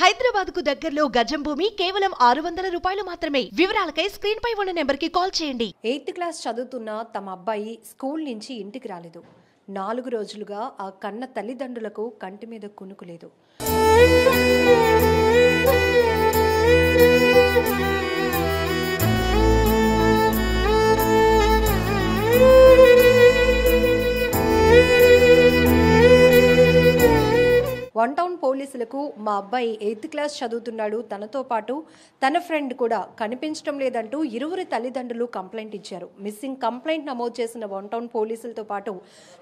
హైదరాబాద్ కు దగ్గరలో గజం భూమి కేవలం ఆరు వందల రూపాయలు మాత్రమే వివరాలకై స్క్రీన్ పై ఉన్న నెంబర్ కి కాల్ చేయండి ఎయిత్ క్లాస్ చదువుతున్న తమ అబ్బాయి స్కూల్ నుంచి ఇంటికి రాలేదు నాలుగు రోజులుగా ఆ కన్న తల్లిదండ్రులకు కంటి మీద కునుకులేదు వన్ టౌన్ పోలీసులకు మా అబ్బాయి ఎయిత్ క్లాస్ చదువుతున్నాడు తనతో పాటు తన ఫ్రెండ్ కూడా కనిపించడం లేదంటూ ఇరువురి తల్లిదండ్రులు కంప్లైంట్ ఇచ్చారు మిస్సింగ్ కంప్లైంట్ నమోదు చేసిన వన్ టౌన్ పోలీసులతో పాటు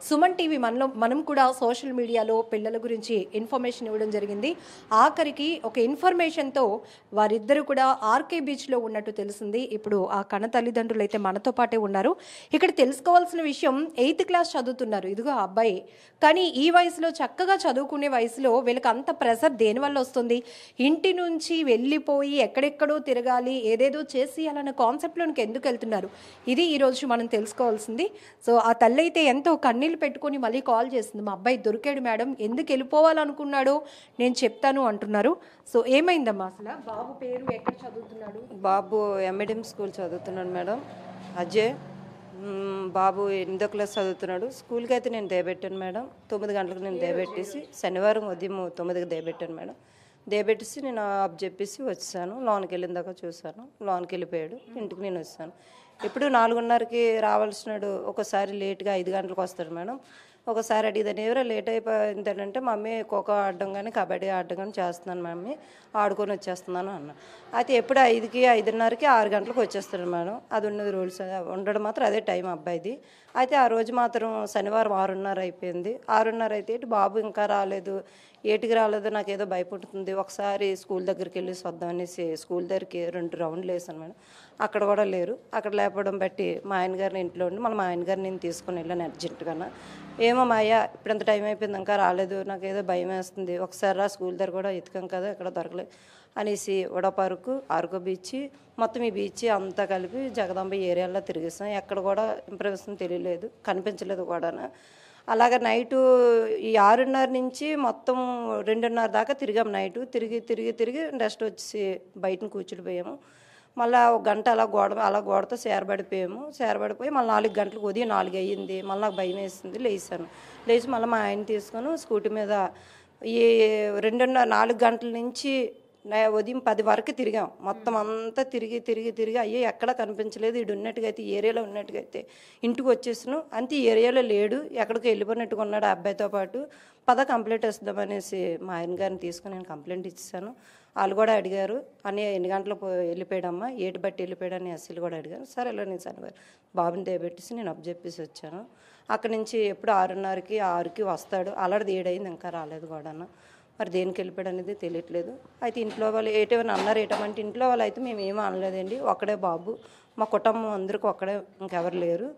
సుమన్ టీవీ మనలో మనం కూడా సోషల్ మీడియాలో పిల్లల గురించి ఇన్ఫర్మేషన్ ఇవ్వడం జరిగింది ఆఖరికి ఒక ఇన్ఫర్మేషన్తో వారిద్దరూ కూడా ఆర్కే బీచ్లో ఉన్నట్టు తెలిసింది ఇప్పుడు ఆ కణ తల్లిదండ్రులు అయితే మనతో పాటే ఉన్నారు ఇక్కడ తెలుసుకోవాల్సిన విషయం ఎయిత్ క్లాస్ చదువుతున్నారు ఇదిగో అబ్బాయి కానీ ఈ వయసులో చక్కగా చదువుకునే వయసులో లో వీళ్ళకి అంత ప్రెషర్ దేనివల్ల వస్తుంది ఇంటి నుంచి వెళ్ళిపోయి ఎక్కడెక్కడో తిరగాలి ఏదేదో చేసి అలానే కాన్సెప్ట్లోనికి ఎందుకు వెళ్తున్నారు ఇది ఈరోజు మనం తెలుసుకోవాల్సింది సో ఆ తల్లి అయితే ఎంతో కన్నీళ్ళు పెట్టుకొని మళ్ళీ కాల్ చేసింది మా అబ్బాయి దొరికాడు మేడం ఎందుకు వెళ్ళిపోవాలనుకున్నాడో నేను చెప్తాను అంటున్నారు సో ఏమైందమ్మా అసలు బాబు పేరు ఎక్కడ చదువుతున్నాడు బాబు ఎంఎడిఎం స్కూల్ చదువుతున్నాడు మేడం అజయ్ బాబు ఎనిమిదో క్లాస్ చదువుతున్నాడు స్కూల్కి అయితే నేను దయబెట్టాను మేడం తొమ్మిది గంటలకు నేను దయబెట్టేసి శనివారం ఉదయం తొమ్మిదికి దయబెట్టాను మేడం దయబెట్టేసి నేను అప్ చెప్పేసి వచ్చాను లోన్కి వెళ్ళిన దాకా చూశాను లోన్కి వెళ్ళిపోయాడు ఇంటికి నేను వచ్చాను ఇప్పుడు నాలుగున్నరకి రావాల్సినాడు ఒకసారి లేట్గా ఐదు గంటలకు వస్తాడు మేడం ఒకసారి అడిగిదాను ఎవరో లేట్ అయిపోయిందంటే మమ్మీ ఖోఖో ఆడడం కానీ కబడ్డీ ఆడడం కానీ చేస్తున్నాను మమ్మీ ఆడుకొని వచ్చేస్తున్నాను అన్న అయితే ఎప్పుడు ఐదుకి ఐదున్నరకి ఆరు గంటలకు వచ్చేస్తున్నాను మేడం అది ఉన్నది రూల్స్ ఉండడం మాత్రం అదే టైం అబ్బాయిది అయితే ఆ రోజు మాత్రం శనివారం ఆరున్నర అయిపోయింది ఆరున్నర అయితే ఇటు బాబు ఇంకా రాలేదు ఏటికి రాలేదు నాకు ఏదో భయపడుతుంది ఒకసారి స్కూల్ దగ్గరికి వెళ్ళి వద్దాం అనేసి స్కూల్ దగ్గరికి రెండు రౌండ్లు వేసాను మేడం అక్కడ కూడా లేరు అక్కడ లేపడం బట్టి మా ఆయన గారిని ఇంట్లో ఉండి మళ్ళీ మా ఆయన గారిని నేను తీసుకుని వెళ్ళాను అర్జెంటుగా ఏమో మా ఇప్పుడు ఇంత టైం అయిపోయింది ఇంకా రాలేదు నాకు ఏదో భయం వేస్తుంది ఒకసారి రా స్కూల్ దగ్గర కూడా ఎతికాం కదా ఇక్కడ దొరకలేదు అనేసి ఉడా అరకు బీచ్ మొత్తం ఈ బీచ్ అంతా కలిపి జగదాంబ ఏరియాలో తిరిగేసాం ఎక్కడ కూడా ఇంప్రెషన్ తెలియలేదు కనిపించలేదు కూడా అలాగే నైటు ఈ ఆరున్నర నుంచి మొత్తం రెండున్నర దాకా తిరిగాం నైటు తిరిగి తిరిగి తిరిగి రెస్ట్ వచ్చేసి బయటను కూర్చుడిపోయాము మళ్ళీ ఒక గంట అలా గోడ అలా గోడతో సేరబడిపోయాము సేరబడిపోయి మళ్ళీ నాలుగు గంటలకు ఉదయం నాలుగు అయ్యింది మళ్ళీ నాకు భయం వేసింది లేచాను లేచి మళ్ళీ మా ఆయన తీసుకొని స్కూటీ మీద ఈ రెండున్నర నాలుగు గంటల నుంచి ఉదయం పది వరకు తిరిగాం మొత్తం అంతా తిరిగి తిరిగి తిరిగి అయ్యే ఎక్కడ కనిపించలేదు ఇడు ఉన్నట్టుగా అయితే ఏరియాలో ఉన్నట్టుగా అయితే ఇంటికి వచ్చేసాను అంతే ఏరియాలో లేడు ఎక్కడికి వెళ్ళిపోయినట్టుగా ఉన్నాడు ఆ అబ్బాయితో పాటు పద కంప్లైంట్ అనేసి మా ఆయన గారిని తీసుకుని నేను కంప్లైంట్ ఇచ్చాను వాళ్ళు కూడా అడిగారు అని ఎన్ని గంటలు వెళ్ళిపోయాడమ్మా ఏటి బట్టి వెళ్ళిపోయాడని అసలు కూడా అడిగారు సరే ఎలా నేను శనివారం బాబుని దయబెట్టేసి నేను అప్ చెప్పేసి వచ్చాను అక్కడి నుంచి ఎప్పుడు ఆరున్నరకి ఆరుకి వస్తాడు అలడది ఏడైంది ఇంకా రాలేదు కూడా మరి దేనికి వెళ్ళిపోయాడు అనేది తెలియట్లేదు అయితే ఇంట్లో వాళ్ళు ఏటేమైనా అన్నారు ఏటమంటే ఇంట్లో వాళ్ళు అయితే మేము ఏమీ అనలేదండి ఒక్కడే బాబు మా కుటుంబం అందరికీ ఒక్కడే ఇంకెవరు లేరు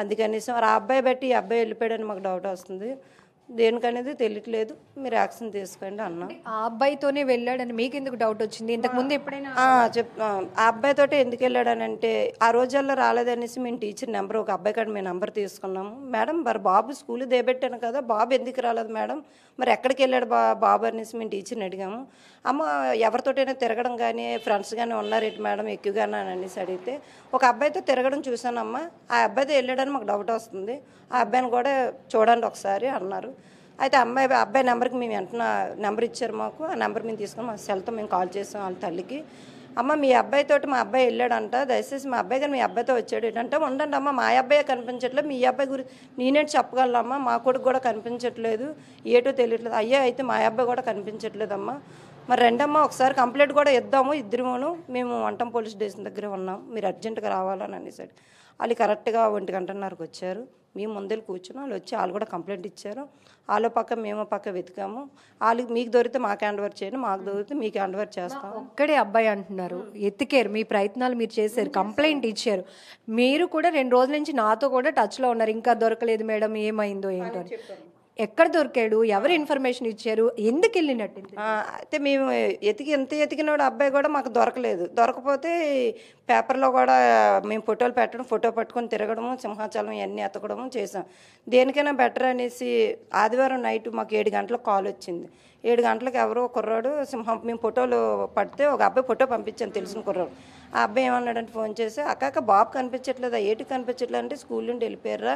అందుకనేసి మరి ఆ అబ్బాయి బట్టి ఈ అబ్బాయి వెళ్ళిపోయాడని మాకు డౌట్ వస్తుంది దేనికనేది తెలియట్లేదు మీరు యాక్షన్ తీసుకోండి అన్నా ఆ అబ్బాయితోనే వెళ్ళాడని మీకు ఎందుకు డౌట్ వచ్చింది ఇంతకు ముందు ఎప్పుడైనా చెప్ ఆ అబ్బాయితో ఎందుకు వెళ్ళాడనంటే ఆ రోజుల్లో రాలేదనేసి మేము టీచర్ నెంబర్ ఒక అబ్బాయి కాడ మేము నెంబర్ తీసుకున్నాము మేడం మరి బాబు స్కూల్ దేబెట్టాను కదా బాబు ఎందుకు రాలేదు మేడం మరి ఎక్కడికి వెళ్ళాడు బా బాబు అనేసి మేము టీచర్ని అడిగాము అమ్మ ఎవరితోటైనా తిరగడం కానీ ఫ్రెండ్స్ కానీ ఉన్నారేంటి మేడం ఎక్కువగానే అనేసి అడిగితే ఒక అబ్బాయితో తిరగడం చూశానమ్మా ఆ అబ్బాయితో వెళ్ళాడని మాకు డౌట్ వస్తుంది ఆ అబ్బాయిని కూడా చూడండి ఒకసారి అన్నారు అయితే అమ్మాయి అబ్బాయి నెంబర్కి మేము వెంటనే నెంబర్ ఇచ్చారు మాకు ఆ నెంబర్ మేము తీసుకుని మా సెల్తో మేము కాల్ చేసాం వాళ్ళ తల్లికి అమ్మ మీ అబ్బాయితో మా అబ్బాయి వెళ్ళాడంట దయచేసి మా అబ్బాయి కానీ మీ అబ్బాయితో వచ్చాడు ఏంటంటే ఉండండి అమ్మ మా అబ్బాయి కనిపించట్లేదు మీ అబ్బాయి గురించి నేనే చెప్పగలమ్మా మా కొడుకు కూడా కనిపించట్లేదు ఏటో తెలియట్లేదు అయ్యా అయితే మా అబ్బాయి కూడా కనిపించట్లేదమ్మా మరి రెండమ్మ ఒకసారి కంప్లైంట్ కూడా ఇద్దాము ఇద్దరుమూను మేము వంటం పోలీస్ స్టేషన్ దగ్గర ఉన్నాం మీరు అర్జెంటుగా రావాలని అనేసాడు వాళ్ళు కరెక్ట్గా ఒంటి గంటన్నరకు వచ్చారు మేము ముందర కూర్చున్నాం వాళ్ళు వచ్చి వాళ్ళు కూడా కంప్లైంట్ ఇచ్చారు వాళ్ళ పక్క మేము పక్క వెతికాము వాళ్ళకి మీకు దొరికితే మాకు హ్యాండ్ ఓవర్ చేయండి మాకు దొరికితే మీకు హ్యాండ్ ఓవర్ చేస్తాం ఒక్కడే అబ్బాయి అంటున్నారు ఎత్తికారు మీ ప్రయత్నాలు మీరు చేశారు కంప్లైంట్ ఇచ్చారు మీరు కూడా రెండు రోజుల నుంచి నాతో కూడా టచ్లో ఉన్నారు ఇంకా దొరకలేదు మేడం ఏమైందో ఏంటో ఎక్కడ దొరికాడు ఎవరు ఇన్ఫర్మేషన్ ఇచ్చారు ఎందుకు వెళ్ళినట్టు అయితే మేము ఎతికి ఎంత ఎతికినాడు అబ్బాయి కూడా మాకు దొరకలేదు దొరకపోతే పేపర్లో కూడా మేము ఫోటోలు పెట్టడం ఫోటో పట్టుకొని తిరగడము సింహాచలం ఇవన్నీ ఎతకడము చేసాం దేనికైనా బెటర్ అనేసి ఆదివారం నైట్ మాకు ఏడు గంటలకు కాల్ వచ్చింది ఏడు గంటలకు ఎవరో కుర్రాడు సింహం మేము ఫోటోలు పడితే ఒక అబ్బాయి ఫోటో పంపించాను తెలిసిన కుర్రాడు ఆ అబ్బాయి ఏమన్నాడంటే ఫోన్ చేసి అక్కక బాబు కనిపించట్లేదు ఏటి కనిపించట్లేదు అంటే స్కూల్ నుండి వెళ్ళిపోయారా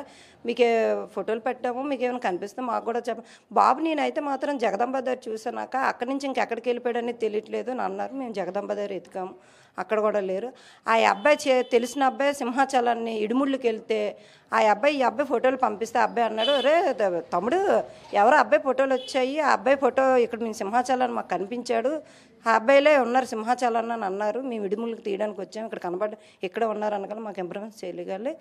మీకు ఫోటోలు పెట్టాము మీకు ఏమైనా కనిపిస్తే మాకు కూడా చెప్ప బాబు నేనైతే మాత్రం జగదంబ దగ్గర చూసానాక అక్కడి నుంచి ఇంకెక్కడికి వెళ్ళిపోయాడని తెలియట్లేదు అని అన్నారు మేము జగదంబ దారి ఎతికాము అక్కడ కూడా లేరు ఆ అబ్బాయి తెలిసిన అబ్బాయి సింహాచలాన్ని ఇడుముళ్ళకి వెళ్తే ఆ అబ్బాయి ఈ అబ్బాయి ఫోటోలు పంపిస్తే అబ్బాయి అన్నాడు రే తమ్ముడు ఎవరో అబ్బాయి ఫోటోలు వచ్చాయి ఆ అబ్బాయి ఫోటో ఇక్కడ మీ సింహాచలం మాకు కనిపించాడు ఆ అబ్బాయిలే ఉన్నారు సింహాచలం అని అన్నారు మేము విడిముళ్ళకి తీయడానికి వచ్చాము ఇక్కడ కనబడ ఇక్కడ ఉన్నారు అనగా మాకు ఇంప్రూవ్మెంట్ చేయలేగాలి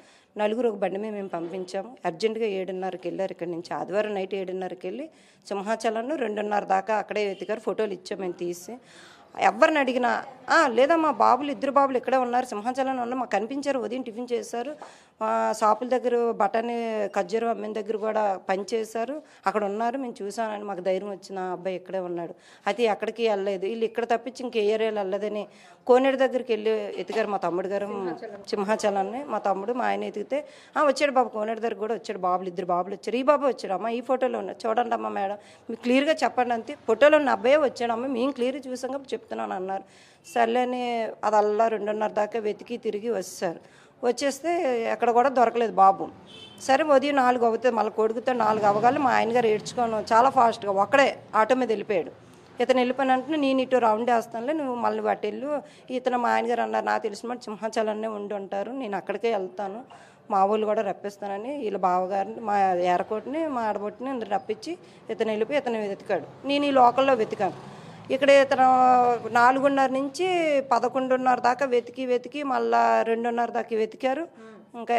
నలుగురు ఒక బండి మీద మేము పంపించాము అర్జెంటుగా ఏడున్నరకి వెళ్ళారు ఇక్కడ నుంచి ఆదివారం నైట్ ఏడున్నరకి వెళ్ళి సింహాచలంను రెండున్నర దాకా అక్కడే వెతికారు ఫోటోలు ఇచ్చాము మేము తీసి ఎవరిని అడిగినా లేదా మా బాబులు ఇద్దరు బాబులు ఇక్కడే ఉన్నారు సింహాచలం ఉన్నారు మాకు కనిపించారు ఉదయం టిఫిన్ చేశారు షాపుల దగ్గర బటన్ ఖర్జూరం అమ్మిన దగ్గర కూడా పనిచేశారు అక్కడ ఉన్నారు మేము చూసామని మాకు ధైర్యం వచ్చిన అబ్బాయి ఇక్కడే ఉన్నాడు అయితే ఎక్కడికి వెళ్ళలేదు వీళ్ళు ఇక్కడ తప్పించి ఇంకే ఏరియాలో వెళ్ళదని కోనేడు దగ్గరికి వెళ్ళి ఎతికారు మా తమ్ముడు గారు సింహాచలాన్ని మా తమ్ముడు మా ఆయన ఎతికితే వచ్చాడు బాబు కోనేడు దగ్గర కూడా వచ్చాడు బాబులు ఇద్దరు బాబులు వచ్చారు ఈ బాబు వచ్చాడు అమ్మ ఈ ఫోటోలో ఉన్నాడు చూడండి అమ్మ మేడం మీకు క్లియర్గా చెప్పండి అంతే ఫోటోలో ఉన్న అబ్బాయే వచ్చాడు అమ్మ మేము క్లియర్గా చూసాం కాబట్టి చెప్తున్నాను అన్నారు సర్లేని అది అల్లా రెండున్నర దాకా వెతికి తిరిగి వస్తారు వచ్చేస్తే ఎక్కడ కూడా దొరకలేదు బాబు సరే ఉదయం నాలుగు అవుతుంది మళ్ళీ కొడుకుతో నాలుగు అవగాలి మా ఆయన గారు ఏడ్చుకోను చాలా ఫాస్ట్గా ఒక్కడే ఆటో మీద వెళ్ళిపోయాడు ఇతను అంటే నేను ఇటు రౌండ్ వేస్తానులే నువ్వు మళ్ళీ వాటి ఇతను మా ఆయనగారు అన్నారు నాకు తెలిసిన మాట సింహాచలంనే ఉండి ఉంటారు నేను అక్కడికే వెళ్తాను మా ఊళ్ళు కూడా రప్పిస్తానని వీళ్ళ బావగారిని మా ఏరకోటిని మా ఆడబొట్టిని అందరు రప్పించి ఇతను వెళ్ళిపోయి ఇతను వెతికాడు నేను ఈ లోకల్లో వెతికాను ఇక్కడ ఇతను నాలుగున్నర నుంచి పదకొండున్నర దాకా వెతికి వెతికి మళ్ళా రెండున్నర దాకా వెతికారు ఇంకా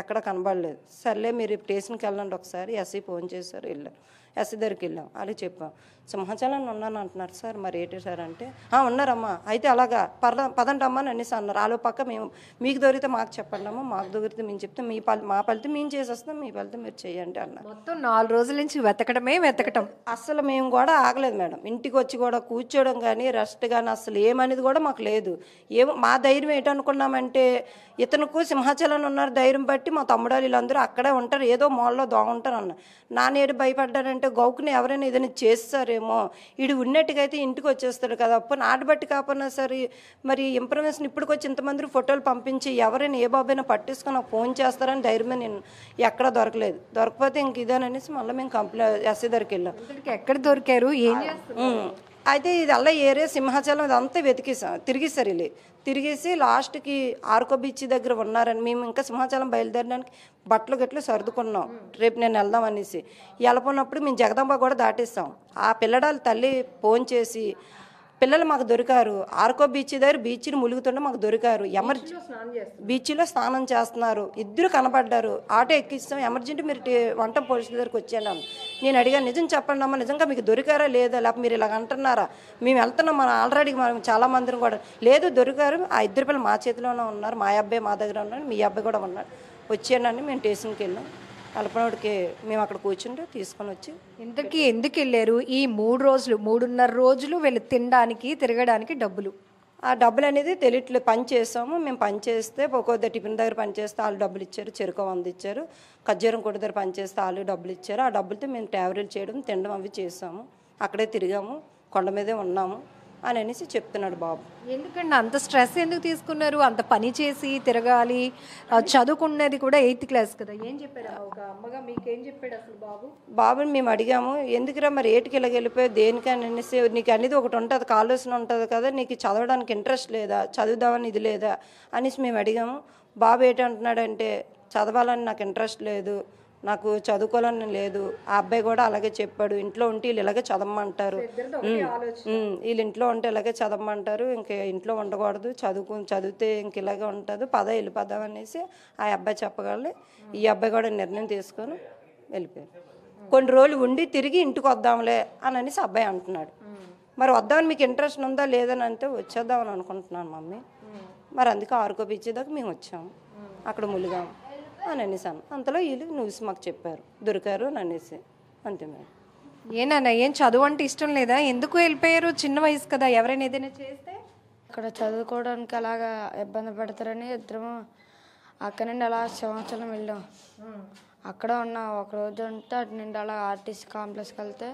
ఎక్కడ కనబడలేదు సర్లే మీరు స్టేషన్కి వెళ్ళండి ఒకసారి ఎస్ఐ ఫోన్ చేశారు వెళ్ళాం ఎస్సీ దగ్గరికి వెళ్ళాం అలా చెప్పాం సింహాచలం ఉన్నాను అంటున్నారు సార్ మరి ఏంటి సార్ అంటే ఉన్నారమ్మా అయితే అలాగా పర్ల పదండి అమ్మా అని అనేసి అన్నారు ఆలో పక్క మేము మీకు దొరికితే మాకు చెప్పండి అమ్మా మాకు దొరికితే మేము చెప్తే మీ ఫలి మా ఫలితం మేము చేసేస్తాం మీ ఫలితం మీరు చేయండి అన్నారు మొత్తం నాలుగు రోజుల నుంచి వెతకడమే వెతకటం అసలు మేము కూడా ఆగలేదు మేడం ఇంటికి వచ్చి కూడా కూర్చోవడం కానీ రెస్ట్ కానీ అసలు ఏమనేది కూడా మాకు లేదు ఏమో మా ధైర్యం ఏంటనుకున్నామంటే ఇతనుకు సింహాచలం ఉన్నారు ధైర్యం బట్టి మా తమ్ముడు వీళ్ళందరూ అక్కడే ఉంటారు ఏదో మూలలో ఉంటారు అన్న నానేడు భయపడ్డారంటే గౌకుని ఎవరైనా ఏదైనా చేస్తారేమో ఏమో ఇడు ఉన్నట్టుగా అయితే ఇంటికి వచ్చేస్తాడు కదా అప్పు నాటబట్టి కాపన్నా సరే మరి ఇన్ఫర్మేషన్ వచ్చి ఇంతమంది ఫోటోలు పంపించి ఎవరైనా ఏ బాబైనా పట్టించుకుని ఫోన్ చేస్తారని ధైర్యం నేను ఎక్కడ దొరకలేదు దొరకపోతే ఇంక ఇదేననేసి మళ్ళీ మేము కంప్లైంట్ ఎస్ఐ దగ్గరికి వెళ్ళాం ఎక్కడ దొరికారు ఏం అయితే ఇదల్లా ఏరియా సింహాచలం ఇదంతా వెతికేసాం తిరిగేసారు వెళ్ళి తిరిగేసి లాస్ట్కి ఆర్కో బీచ్ దగ్గర ఉన్నారని మేము ఇంకా సింహాచలం బయలుదేరడానికి బట్టలు గట్లు సర్దుకున్నాం రేపు నేను వెళ్దాం అనేసి వెళ్ళిపోయినప్పుడు మేము జగదంబ కూడా దాటేస్తాం ఆ పిల్లడాలు తల్లి ఫోన్ చేసి పిల్లలు మాకు దొరికారు ఆర్కో బీచ్ దగ్గర బీచ్ని ములుగుతుంటే మాకు దొరికారు ఎమర్జెన్ బీచ్లో స్నానం చేస్తున్నారు ఇద్దరు కనబడ్డారు ఆటో ఎక్కిస్తాం ఎమర్జెంట్ మీరు వంట పోలీసుల దగ్గరికి వచ్చాను నేను అడిగాను నిజం చెప్పండి అమ్మా నిజంగా మీకు దొరికారా లేదా లేకపోతే మీరు ఇలాగ అంటున్నారా మేము వెళ్తున్నాం మనం ఆల్రెడీ మనం చాలా మందిని కూడా లేదు దొరికారు ఆ ఇద్దరు పిల్లలు మా చేతిలోనే ఉన్నారు మా అబ్బాయి మా దగ్గర ఉన్నాడు మీ అబ్బాయి కూడా ఉన్నాడు వచ్చానని మేము స్టేషన్కి వెళ్ళాం కలపనోడికి మేము అక్కడ కూర్చుంటే తీసుకొని వచ్చి ఇంతకీ ఎందుకు వెళ్ళారు ఈ మూడు రోజులు మూడున్నర రోజులు వెళ్ళి తినడానికి తిరగడానికి డబ్బులు ఆ డబ్బులు అనేది తెలియట్లేదు పని చేసాము మేము పని చేస్తే ఒక్కొక్క టిఫిన్ దగ్గర పని చేస్తే వాళ్ళు డబ్బులు ఇచ్చారు చెరుకు అందిచ్చారు ఇచ్చారు ఖర్జూరం కొట్టు దగ్గర పని చేస్తే వాళ్ళు డబ్బులు ఇచ్చారు ఆ డబ్బులతో మేము ట్రావెల్ చేయడం తినడం అవి చేసాము అక్కడే తిరిగాము కొండ మీదే ఉన్నాము అని అనేసి చెప్తున్నాడు బాబు ఎందుకండి అంత స్ట్రెస్ ఎందుకు తీసుకున్నారు అంత పని చేసి తిరగాలి చదువుకున్నది కూడా ఎయిత్ క్లాస్ కదా ఏం చెప్పాడు ఒక అమ్మగా మీకేం చెప్పాడు అసలు బాబు బాబుని మేము అడిగాము ఎందుకురా మరి ఏటికి ఇలా వెళ్ళిపోయావు దేనికని అనేసి నీకు అనేది ఒకటి ఉంటుంది కాలోచన ఉంటుంది కదా నీకు చదవడానికి ఇంట్రెస్ట్ లేదా చదువుదామని ఇది లేదా అనేసి మేము అడిగాము బాబు ఏంటంటున్నాడంటే చదవాలని నాకు ఇంట్రెస్ట్ లేదు నాకు చదువుకోవాలని లేదు ఆ అబ్బాయి కూడా అలాగే చెప్పాడు ఇంట్లో ఉంటే వీళ్ళు ఇలాగే చదవమంటారు వీళ్ళు ఇంట్లో ఉంటే ఇలాగే చదవమంటారు ఇంక ఇంట్లో ఉండకూడదు చదువుకు చదివితే ఇంక ఇలాగే ఉంటుంది పద వెళ్ళిపోద్దాం అనేసి ఆ అబ్బాయి చెప్పగలి ఈ అబ్బాయి కూడా నిర్ణయం తీసుకొని వెళ్ళిపోయారు కొన్ని రోజులు ఉండి తిరిగి ఇంటికి వద్దాంలే అని అనేసి అబ్బాయి అంటున్నాడు మరి వద్దామని మీకు ఇంట్రెస్ట్ ఉందా లేదని అంటే వచ్చేద్దామని అనుకుంటున్నాను మమ్మీ మరి అందుకే ఆరుకోపు ఇచ్చేదాకా మేము వచ్చాము అక్కడ ములిగాము అని అనేసాను అంతలో వీళ్ళు న్యూస్ మాకు చెప్పారు దొరికారు అని అనేసి అంతే మేడం ఏనా ఏం చదువు అంటే ఇష్టం లేదా ఎందుకు వెళ్ళిపోయారు చిన్న వయసు కదా ఎవరైనా ఏదైనా చేస్తే అక్కడ చదువుకోవడానికి అలాగా ఇబ్బంది పడతారని ఇద్దరము అక్కడ నుండి అలా సింహాచలం వెళ్ళాం అక్కడ ఉన్న ఒక రోజు ఉంటే అటు నుండి అలా ఆర్టీసీ కాంప్లెక్స్కి వెళ్తే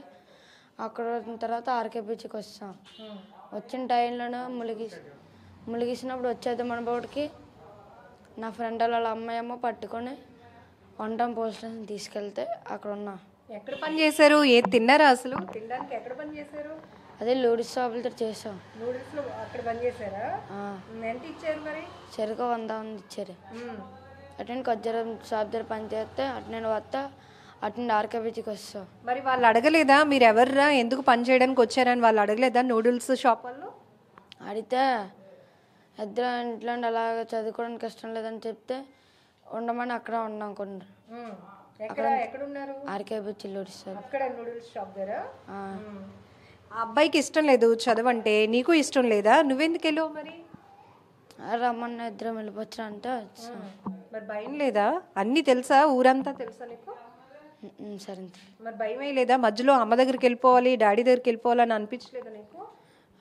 అక్కడ వచ్చిన తర్వాత ఆర్కే బీచ్కి వచ్చాం వచ్చిన టైంలోనే ములిగి ములిగిసినప్పుడు వచ్చేది మన బోర్డుకి నా ఫ్రెండ్ వాళ్ళ అమ్మాయి ఏమో పట్టుకొని వంటం పోలీస్ స్టేషన్ తీసుకెళ్తే అక్కడ ఉన్నా ఎక్కడ పని చేశారు ఏది తిన్నారా అసలు తినడానికి ఎక్కడ పని చేశారు అదే లూడిస్ షాపులతో చేసాం నూడిల్స్ అక్కడ పని చేశారా ఎంత ఇచ్చారు మరి చెరుకు వంద ఉంది ఇచ్చారు ఉమ్. అటు కొద్దిరం షాప్ దగ్గర పని చేస్తే అటు నేను వస్తా అటు ఆర్కే బీచ్కి వస్తా మరి వాళ్ళు అడగలేదా మీరు ఎవర్రా ఎందుకు పని చేయడానికి వచ్చారని వాళ్ళు అడగలేదా నూడిల్స్ షాప్ వాళ్ళు అడిగితే ఇద్దరు ఇంట్లో అలాగ చదువుకోవడానికి ఇష్టం లేదని చెప్తే ఉండమని అక్కడ ఉన్నాం కొందరు ఎక్కడ ఉన్నారు ఆర్కే బీచ్ అబ్బాయికి ఇష్టం లేదు చదవంటే నీకు ఇష్టం లేదా నువ్వెందుకు వెళ్ళవు మరి రమ్మన్న ఇద్దరం వెళ్ళిపోవచ్చు అంటే మరి భయం లేదా అన్నీ తెలుసా ఊరంతా తెలుసా నీకు సరే మరి భయమే లేదా మధ్యలో అమ్మ దగ్గరికి వెళ్ళిపోవాలి డాడీ దగ్గరికి వెళ్ళిపోవాలని అనిపించలేదా నీకు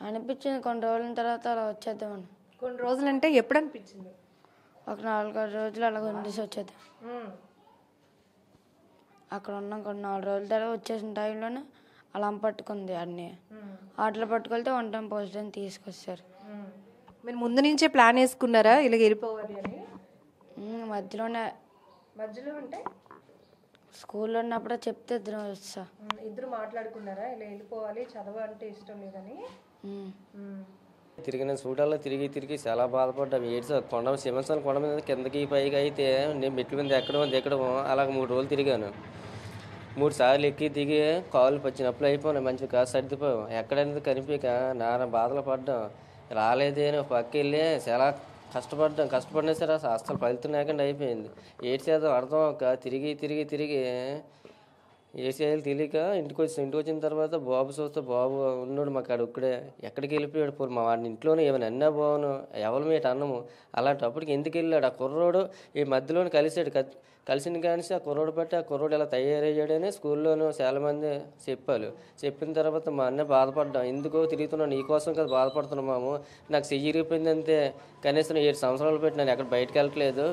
అనిపించింది కొన్ని రోజుల తర్వాత అలా వచ్చేద్దామని కొన్ని రోజులు అంటే ఎప్పుడు అనిపించింది ఒక నాలుగైదు రోజులు అలాగ ఉండేసి వచ్చేది అక్కడ ఉన్నాం కొన్ని నాలుగు రోజుల తర్వాత వచ్చేసిన టైంలోనే అలం పట్టుకుంది అన్నీ ఆటలు పట్టుకెళ్తే వంటని పోస్టర్ని తీసుకొచ్చారు మీరు ముందు నుంచే ప్లాన్ వేసుకున్నారా ఇలాగ వెళ్ళిపోవాలి అని మధ్యలోనే మధ్యలో ఉంటే స్కూల్లో ఉన్నప్పుడే చెప్తే ఇద్దరం వస్తా ఇద్దరు మాట్లాడుకున్నారా ఇలా వెళ్ళిపోవాలి చదవాలంటే ఇష్టం లేదని తిరిగిన చూడాలో తిరిగి తిరిగి చాలా బాధపడ్డాం ఏడు సార్ కొండ సింహస్థానం కొండ మీద కిందకి పైకి అయితే నేను మెట్ల మీద ఎక్కడం దిగడం అలాగ మూడు రోజులు తిరిగాను మూడు సార్లు ఎక్కి దిగి కాళ్ళు పచ్చినప్పుడు అయిపోయి మంచిగా కాసు సర్దిపోయాం ఎక్కడైనా కనిపించక నానా బాధలు పడ్డాం రాలేదేనో పక్క వెళ్ళి చాలా కష్టపడ్డాం కష్టపడినా సరే అసలు ఫలితం లేకుండా అయిపోయింది ఏడు చేద్దాం అర్థం ఒక తిరిగి తిరిగి తిరిగి ఏసీఐలు తెలియక ఇంటికి వచ్చి ఇంటికి వచ్చిన తర్వాత బాబు చూస్తే బాబు ఉన్నాడు మాకు అక్కడ ఒక్కడే ఎక్కడికి వెళ్ళిపోయాడు పోరు మా వాడిని ఇంట్లోనే ఏమైనా అన్నా బాగును ఎవరి మీట అన్నము అలాంటప్పటికి ఎందుకు వెళ్ళాడు ఆ కుర్రోడు ఈ మధ్యలోనే కలిసాడు కలిసిన కానీ ఆ కుర్రోడు పట్టి ఆ కుర్రోడు ఇలా తయారయ్యాడని స్కూల్లోనూ చాలామంది చెప్పారు చెప్పిన తర్వాత మా అన్న బాధపడ్డాం ఎందుకో తిరుగుతున్నాను నీ కోసం కదా బాధపడుతున్నాము నాకు చెయ్యి అంతే కనీసం ఏడు సంవత్సరాలు పెట్టి నేను ఎక్కడ బయటకు వెళ్ళట్లేదు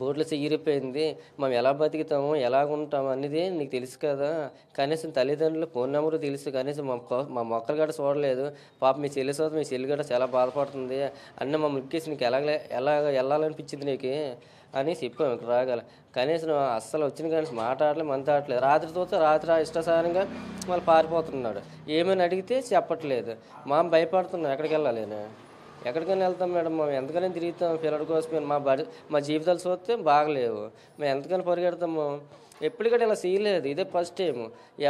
బోట్లో చెయ్యిరిపోయింది మనం ఎలా బతుకుతాము ఎలా ఉంటాము అనేది నీకు తెలుసు కదా కనీసం తల్లిదండ్రులు ఫోన్ నెంబర్ తెలుసు కనీసం మా మా మొక్కలు గడ చూడలేదు పాప మీ చెల్లి సోద మీ చెల్లి గడ చాలా బాధపడుతుంది అన్న మా ముక్కేసి నీకు ఎలా ఎలా వెళ్ళాలనిపించింది నీకు అని చెప్పాము ఇక్కడ రాగల కనీసం అస్సలు వచ్చిన కానీ మాట్లాడలేదు ఆడలేదు రాత్రి చూస్తే రాత్రి ఇష్టసారంగా మళ్ళీ పారిపోతున్నాడు ఏమైనా అడిగితే చెప్పట్లేదు మా భయపడుతున్నాం ఎక్కడికి వెళ్ళాలి ఎక్కడికైనా వెళ్తాం మేడం మేము ఎంతకైనా తిరుగుతాం పిల్లడు కోసమే మా బడి మా జీవితాలు చూస్తే బాగలేవు మేము ఎంతకైనా పరిగెడతాము ఎప్పటికైనా ఇలా చేయలేదు ఇదే ఫస్ట్ టైం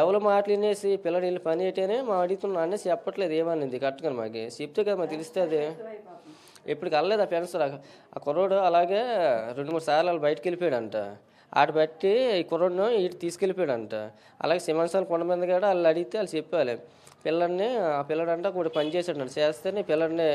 ఎవరు వినేసి పిల్లడు వెళ్ళి పని అయితేనే మా అడుగుతున్నాం అనేసి చెప్పట్లేదు ఏమనింది కరెక్ట్గా మాకు చెప్తే కదా మాకు తెలిస్తే ఎప్పుడు కలలేదు ఆ ఫ్రెండ్స్ ఆ కుర్రోడు అలాగే రెండు మూడు సార్లు వాళ్ళు బయటకు వెళ్ళిపోయాడంట ఆడ బట్టి ఈ కుర్రోడును ఇటు తీసుకెళ్ళిపోయాడంట అలాగే సింహాసాల కొండ మీద కూడా వాళ్ళు అడిగితే వాళ్ళు చెప్పాలి పిల్లడిని ఆ పిల్లడంట ఒకటి పని చేశాడంట చేస్తేనే పిల్లడిని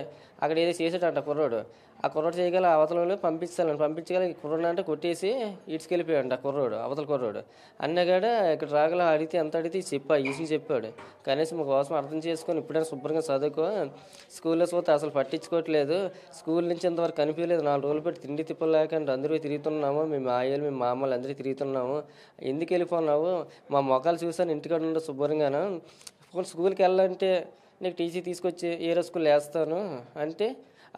అక్కడ ఏదో చేసాడంట కుర్రోడు ఆ కుర్రోడు చేయగల అవతలని పంపించాలని పంపించగల కుర్రాడు అంటే కొట్టేసి ఇటుకెళ్ళిపోయాడు ఆ కుర్రోడు అవతల కుర్రోడు అన్నగాడ ఇక్కడ రాగల అడిగితే ఎంత అడిగితే చెప్పా ఈసీ చెప్పాడు కనీసం మా కోసం అర్థం చేసుకొని ఇప్పుడైనా శుభ్రంగా చదువుకో స్కూల్లో చూస్తే అసలు పట్టించుకోవట్లేదు స్కూల్ నుంచి ఇంతవరకు కనిపించలేదు నాలుగు రోజులు పెట్టి తిండి తిప్పలేకంటే అందరూ తిరుగుతున్నాము మేము ఆయాలు మేము మామలు అందరూ తిరుగుతున్నాము ఎందుకు వెళ్ళిపోన్నావు మా మొక్కలు చూసాను ఇంటికాడ ఉండే శుభ్రంగాను స్కూల్ స్కూల్కి వెళ్ళాలంటే నీకు టీసీ తీసుకొచ్చి ఏరో స్కూల్ వేస్తాను అంటే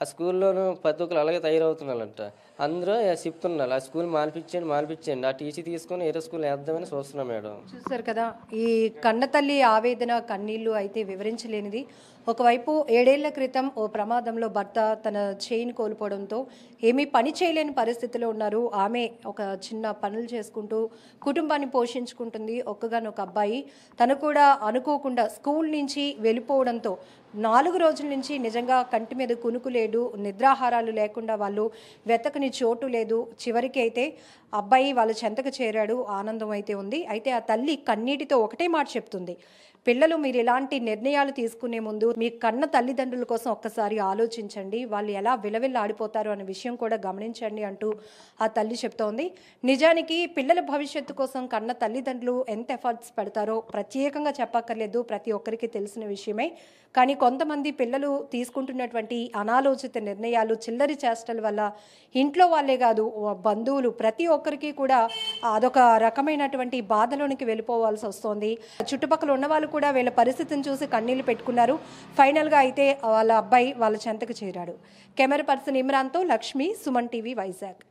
ఆ స్కూల్లోనూ ప్రతి ఒక్కరు అలాగే తయారవుతున్నారంట అందరూ చెప్తున్నారు ఆ స్కూల్ మాల్పించండి మానిపించండి ఆ టీసీ తీసుకొని ఏరో స్కూల్ వేద్దామని చూస్తున్నాం మేడం చూస్తారు కదా ఈ కన్నతల్లి ఆవేదన కన్నీళ్ళు అయితే వివరించలేనిది ఒకవైపు ఏడేళ్ల క్రితం ఓ ప్రమాదంలో భర్త తన చేయిని కోల్పోవడంతో ఏమీ పని చేయలేని పరిస్థితిలో ఉన్నారు ఆమె ఒక చిన్న పనులు చేసుకుంటూ కుటుంబాన్ని పోషించుకుంటుంది ఒక్కగానొక అబ్బాయి తను కూడా అనుకోకుండా స్కూల్ నుంచి వెళ్ళిపోవడంతో నాలుగు రోజుల నుంచి నిజంగా కంటి మీద కునుకు లేడు నిద్రాహారాలు లేకుండా వాళ్ళు వెతకని చోటు లేదు చివరికి అయితే అబ్బాయి వాళ్ళ చెంతకు చేరాడు ఆనందం అయితే ఉంది అయితే ఆ తల్లి కన్నీటితో ఒకటే మాట చెప్తుంది పిల్లలు మీరు ఇలాంటి నిర్ణయాలు తీసుకునే ముందు మీ కన్న తల్లిదండ్రుల కోసం ఒక్కసారి ఆలోచించండి వాళ్ళు ఎలా విలవిల్లా ఆడిపోతారు అనే విషయం కూడా గమనించండి అంటూ ఆ తల్లి చెప్తోంది నిజానికి పిల్లల భవిష్యత్తు కోసం కన్న తల్లిదండ్రులు ఎంత ఎఫర్ట్స్ పెడతారో ప్రత్యేకంగా చెప్పక్కర్లేదు ప్రతి ఒక్కరికి తెలిసిన విషయమే కానీ కొంతమంది పిల్లలు తీసుకుంటున్నటువంటి అనాలోచిత నిర్ణయాలు చిల్లరి చేష్టల వల్ల ఇంట్లో వాళ్ళే కాదు బంధువులు ప్రతి ఒక్కరికి కూడా అదొక రకమైనటువంటి బాధలోనికి వెళ్ళిపోవాల్సి వస్తుంది చుట్టుపక్కల ఉన్న వాళ్ళు కూడా వీళ్ళ పరిస్థితిని చూసి కన్నీళ్లు పెట్టుకున్నారు ఫైనల్గా అయితే వాళ్ళ అబ్బాయి వాళ్ళ చెంతకు చేరాడు కెమెరా పర్సన్ ఇమ్రాన్తో లక్ష్మి సుమన్ టీవీ వైజాగ్